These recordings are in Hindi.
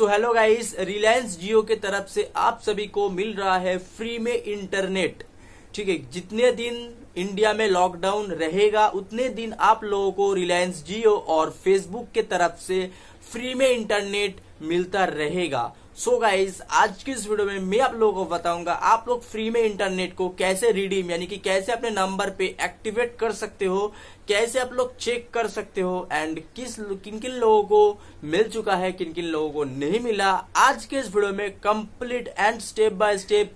सो हेलो गाइस रिलायंस जियो के तरफ से आप सभी को मिल रहा है फ्री में इंटरनेट ठीक है जितने दिन इंडिया में लॉकडाउन रहेगा उतने दिन आप लोगों को रिलायंस जियो और फेसबुक के तरफ से फ्री में इंटरनेट मिलता रहेगा सो so गाइज आज की इस वीडियो में मैं आप लोगों को बताऊंगा आप लोग फ्री में इंटरनेट को कैसे रिडीम यानी कि कैसे अपने नंबर पे एक्टिवेट कर सकते हो कैसे आप लोग चेक कर सकते हो एंड किस किन किन लोगों को मिल चुका है किन किन लोगों को नहीं मिला आज के इस वीडियो में complete and step by step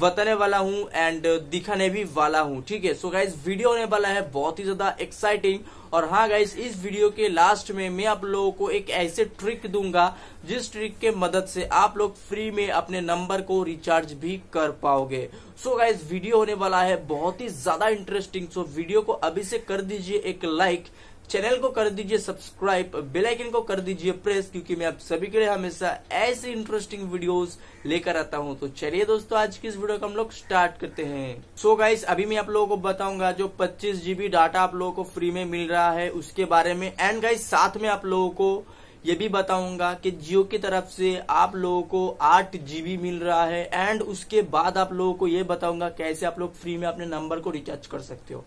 बताने वाला हूँ एंड दिखाने भी वाला हूँ ठीक है सो गाइज वीडियो होने वाला है बहुत ही ज्यादा एक्साइटिंग और हाँ गाइस इस वीडियो के लास्ट में मैं आप लोगों को एक ऐसे ट्रिक दूंगा जिस ट्रिक के मदद से आप लोग फ्री में अपने नंबर को रिचार्ज भी कर पाओगे सो so गाइज वीडियो होने वाला है बहुत ही ज्यादा इंटरेस्टिंग सो so वीडियो को अभी से कर दीजिए एक लाइक चैनल को कर दीजिए सब्सक्राइब बेल आइकन को कर दीजिए प्रेस क्योंकि मैं आप सभी के लिए हमेशा ऐसी इंटरेस्टिंग वीडियोस लेकर आता हूं तो चलिए दोस्तों आज की इस वीडियो का हम लोग स्टार्ट करते हैं सो so गाइस अभी मैं आप लोगों को बताऊंगा जो 25 जीबी डाटा आप लोगों को फ्री में मिल रहा है उसके बारे में एंड गाइस साथ में आप लोगों को ये भी बताऊंगा कि जियो की तरफ से आप लोगों को आठ जीबी मिल रहा है एंड उसके बाद आप लोगों को ये बताऊंगा कैसे आप लोग फ्री में अपने नंबर को रिचार्ज कर सकते हो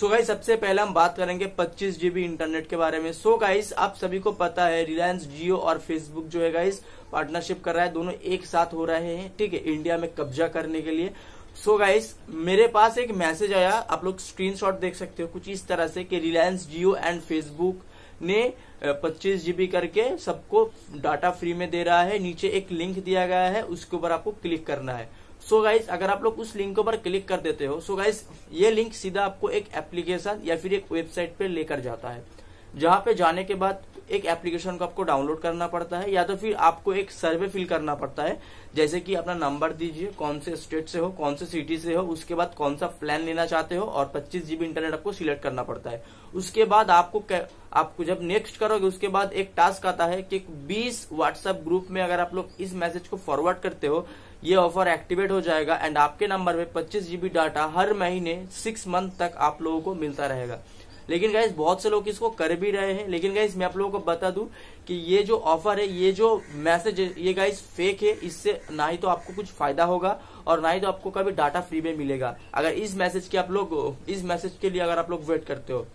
सो गाइस सबसे पहले हम बात करेंगे पच्चीस जीबी इंटरनेट के बारे में सो so गाइस आप सभी को पता है रिलायंस जियो और फेसबुक जो है गाइस पार्टनरशिप कर रहा है दोनों एक साथ हो रहे हैं ठीक है इंडिया में कब्जा करने के लिए सो so गाइस मेरे पास एक मैसेज आया आप लोग स्क्रीनशॉट देख सकते हो कुछ इस तरह से कि रिलायंस जियो एंड फेसबुक ने पच्चीस जीबी करके सबको डाटा फ्री में दे रहा है नीचे एक लिंक दिया गया है उसके ऊपर आपको क्लिक करना है सो so गाइज अगर आप लोग उस लिंक पर क्लिक कर देते हो सो so गाइज ये लिंक सीधा आपको एक एप्लीकेशन या फिर एक वेबसाइट पर लेकर जाता है जहां पे जाने के बाद एक एप्लीकेशन को आपको डाउनलोड करना पड़ता है या तो फिर आपको एक सर्वे फिल करना पड़ता है जैसे कि अपना नंबर दीजिए कौन से स्टेट से हो कौन से सिटी से हो उसके बाद कौन सा प्लान लेना चाहते हो और पच्चीस जीबी इंटरनेट आपको सिलेक्ट करना पड़ता है उसके बाद आपको आपको जब नेक्स्ट करोगे उसके बाद एक टास्क आता है कि बीस व्हाट्सएप ग्रुप में अगर आप लोग इस मैसेज को फॉरवर्ड करते हो ये ऑफर एक्टिवेट हो जाएगा एंड आपके नंबर में पच्चीस जीबी डाटा हर महीने सिक्स मंथ तक आप लोगों को मिलता रहेगा लेकिन गाइज बहुत से लोग इसको कर भी रहे हैं लेकिन गाइज मैं आप लोगों को बता दूं कि ये जो ऑफर है ये जो मैसेज ये गाइज फेक है इससे ना ही तो आपको कुछ फायदा होगा और ना ही तो आपको कभी डाटा फ्री में मिलेगा अगर इस मैसेज के आप लोग इस मैसेज के लिए अगर आप लोग वेट करते हो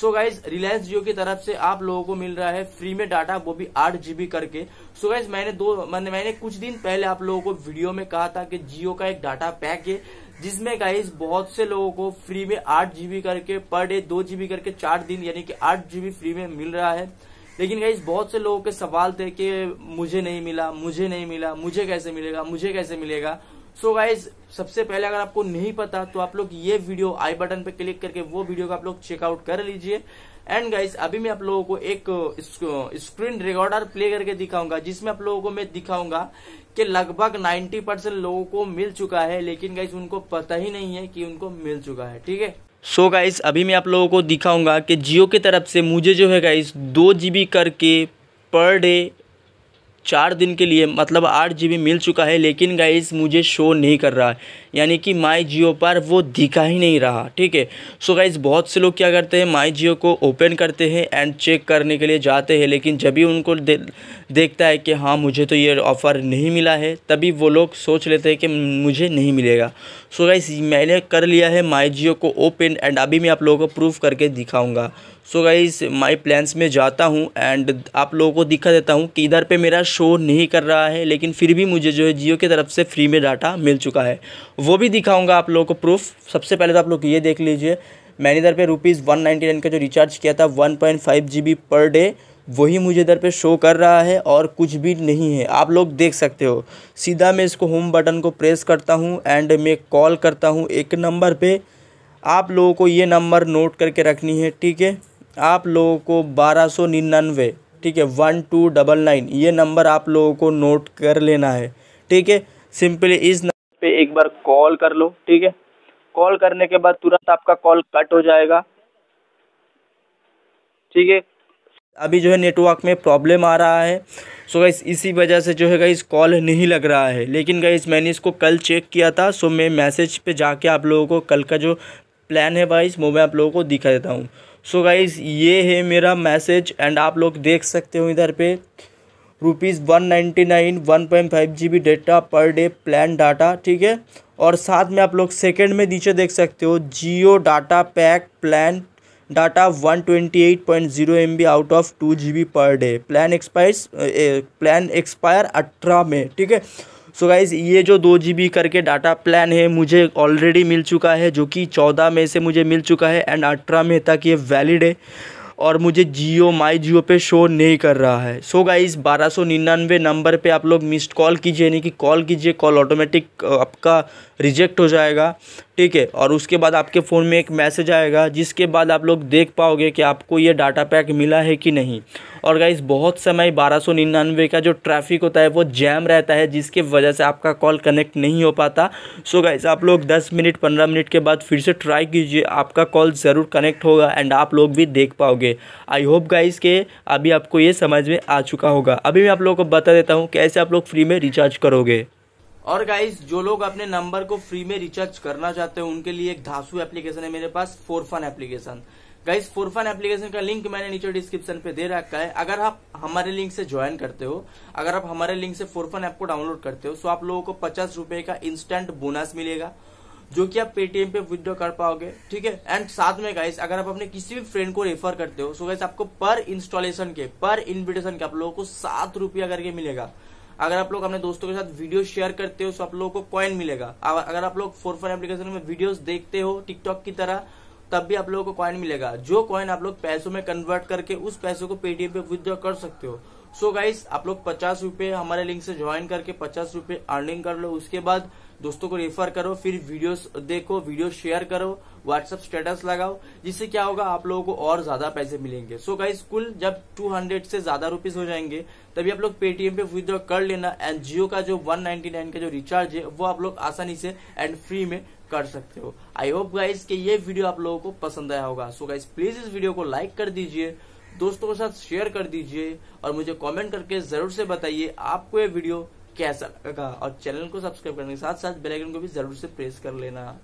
सो गाइज रिलायंस जियो की तरफ से आप लोगों को मिल रहा है फ्री में डाटा वो भी आठ जीबी करके सो so गाइज मैंने दो मैंने मैंने कुछ दिन पहले आप लोगों को वीडियो में कहा था कि जियो का एक डाटा पैक है जिसमें गाइज बहुत से लोगों को फ्री में आठ जीबी करके पर डे दो जीबी करके चार दिन यानी कि आठ जीबी फ्री में मिल रहा है लेकिन गाइज बहुत से लोगों के सवाल थे कि मुझे नहीं मिला मुझे नहीं मिला मुझे कैसे मिलेगा मुझे कैसे मिलेगा सो so गाइज सबसे पहले अगर आपको नहीं पता तो आप लोग ये वीडियो आई बटन पे क्लिक करके वो वीडियो को आप लोग चेकआउट कर लीजिए एंड गाइज अभी मैं आप लोगों को एक स्क्रीन रिकॉर्डर प्ले करके दिखाऊंगा जिसमें आप लोगों को मैं दिखाऊंगा कि लगभग 90 परसेंट लोगों को मिल चुका है लेकिन गाइज उनको पता ही नहीं है कि उनको मिल चुका है ठीक है सो so गाइज अभी मैं आप लोगों को दिखाऊंगा कि जियो की तरफ से मुझे जो है गाइज दो जी करके पर डे चार दिन के लिए मतलब आठ जी मिल चुका है लेकिन गाइज़ मुझे शो नहीं कर रहा है यानी कि माई जियो पर वो दिखा ही नहीं रहा ठीक है सो गाइज बहुत से लोग क्या करते हैं माई जियो को ओपन करते हैं एंड चेक करने के लिए जाते हैं लेकिन जब भी उनको दे, देखता है कि हाँ मुझे तो ये ऑफ़र नहीं मिला है तभी वो लोग सोच लेते हैं कि मुझे नहीं मिलेगा सो गाइज मैंने कर लिया है माई जियो को ओपन एंड अभी मैं आप लोगों को प्रूफ करके दिखाऊँगा सो गाइज माई प्लान्स में जाता हूँ एंड आप लोगों को दिखा देता हूँ कि इधर पे मेरा शो नहीं कर रहा है लेकिन फिर भी मुझे जो है जियो की तरफ से फ्री में डाटा मिल चुका है वो भी दिखाऊंगा आप लोगों को प्रूफ सबसे पहले तो आप लोग ये देख लीजिए मैंने इधर पे रुपीज़ वन नाइन्टी नाइन का जो रिचार्ज किया था one point five G B per day वही मुझे इधर पे शो कर रहा है और कुछ भी नहीं है आप लोग देख सकते हो सीधा मैं इसको होम बटन को प्रेस करता हूँ एंड मैं कॉल करता हूँ एक नंबर पर आप लोगों को ये नंबर नोट करके रखनी है ठीक है आप लोगों को बारह सौ निन्यानवे ठीक है वन टू डबल नाइन ये नंबर आप लोगों को नोट कर लेना है ठीक है सिंपली इस पे एक बार कॉल कर लो ठीक है कॉल करने के बाद तुरंत आपका कॉल कट हो जाएगा ठीक है अभी जो है नेटवर्क में प्रॉब्लम आ रहा है सो so इसी वजह से जो है गई कॉल नहीं लग रहा है लेकिन गई मैंने इसको कल चेक किया था सो so मैं मैसेज पे जाके आप लोगों को कल का जो प्लान है वाइज वो मैं आप लोगों को दिखा देता हूँ सो गाइज ये है मेरा मैसेज एंड आप लोग देख सकते हो इधर पे rupees one ninety nine one point five G B data per day plan data ठीक है और साथ में आप लोग सेकेंड में नीचे देख सकते हो Jio data pack plan data one twenty eight point zero M B out of two G B per day plan expire plan expire अठारह में ठीक है सो गाइज़ ये जो दो जी बी करके डाटा प्लान है मुझे ऑलरेडी मिल चुका है जो कि चौदह में से मुझे मिल चुका है एंड अठारह में तक ये वैलिड है और मुझे जियो माई जियो पे शो नहीं कर रहा है सो गाइज़ बारह सौ निन्यानवे नंबर पे आप लोग मिस्ड कॉल कीजिए यानी कि कॉल कीजिए कॉल ऑटोमेटिक आपका रिजेक्ट हो जाएगा ठीक है और उसके बाद आपके फ़ोन में एक मैसेज आएगा जिसके बाद आप लोग देख पाओगे कि आपको ये डाटा पैक मिला है कि नहीं और गाइज़ बहुत समय बारह सौ निन्यानवे का जो ट्रैफिक होता है वो जैम रहता है जिसके वजह से आपका कॉल कनेक्ट नहीं हो पाता सो so आप लोग दस मिनट पंद्रह मिनट के बाद फिर से ट्राई कीजिए आपका कॉल ज़रूर कनेक्ट होगा एंड आप लोग भी देख पाओगे होंगे आई होप गाइस के अभी आपको ये समझ में आ चुका होगा अभी मैं आप लोगों को बता देता हूँ कैसे आप लोग फ्री में रिचार्ज करोगे और गाइस जो लोग अपने नंबर को फ्री में रिचार्ज करना चाहते हैं उनके लिए एक धासु एप्लीकेशन है मेरे पास four fun application guys four fun application का लिंक मैंने नीचे डिस्क्रिप्शन पे दे रखा है अगर आप हमारे लिंक से ज्वाइन करते हो अगर आप हमारे लिंक से फोरफन ऐप को डाउनलोड करते हो तो आप लोगों को पचास का इंस्टेंट बोनस मिलेगा जो कि आप पेटीएम पे विद्रॉ कर पाओगे ठीक है एंड साथ में गाइस अगर आप अपने किसी भी फ्रेंड को रेफर करते हो सो गाइस आपको पर इंस्टॉलेशन के पर इन्विटेशन के आप लोगों को सात रुपया करके मिलेगा अगर आप लोग अपने दोस्तों के साथ वीडियो शेयर करते हो तो आप लोगों को कॉइन मिलेगा अगर आप लोग फोर फोर एप्लीकेशन में वीडियो देखते हो टिकटॉक की तरह तब भी आप लोगों को कॉइन मिलेगा जो कॉइन आप लोग पैसों में कन्वर्ट करके उस पैसों को पेटीएम पे विदड्रॉ कर सकते हो सो so गाइस आप लोग पचास रूपये हमारे लिंक से ज्वाइन करके पचास रूपये अर्निंग कर लो उसके बाद दोस्तों को रेफर करो फिर वीडियो देखो वीडियो शेयर करो व्हाट्सएप स्टेटस लगाओ जिससे क्या होगा आप लोगों को और ज्यादा पैसे मिलेंगे सो गाइज कुल जब 200 से ज्यादा रुपीज हो जाएंगे तभी आप लोग पेटीएम पे विद्रॉ कर लेना एंड जियो का जो 199 का जो रिचार्ज है वो आप लोग आसानी से एंड फ्री में कर सकते हो आई होप गाइज के ये वीडियो आप लोगों को पसंद आया होगा सो गाइज प्लीज इस वीडियो को लाइक कर दीजिए दोस्तों के साथ शेयर कर दीजिए और मुझे कमेंट करके जरूर से बताइए आपको ये वीडियो कैसा लगा और चैनल को सब्सक्राइब करने के साथ साथ बेल आइकन को भी जरूर से प्रेस कर लेना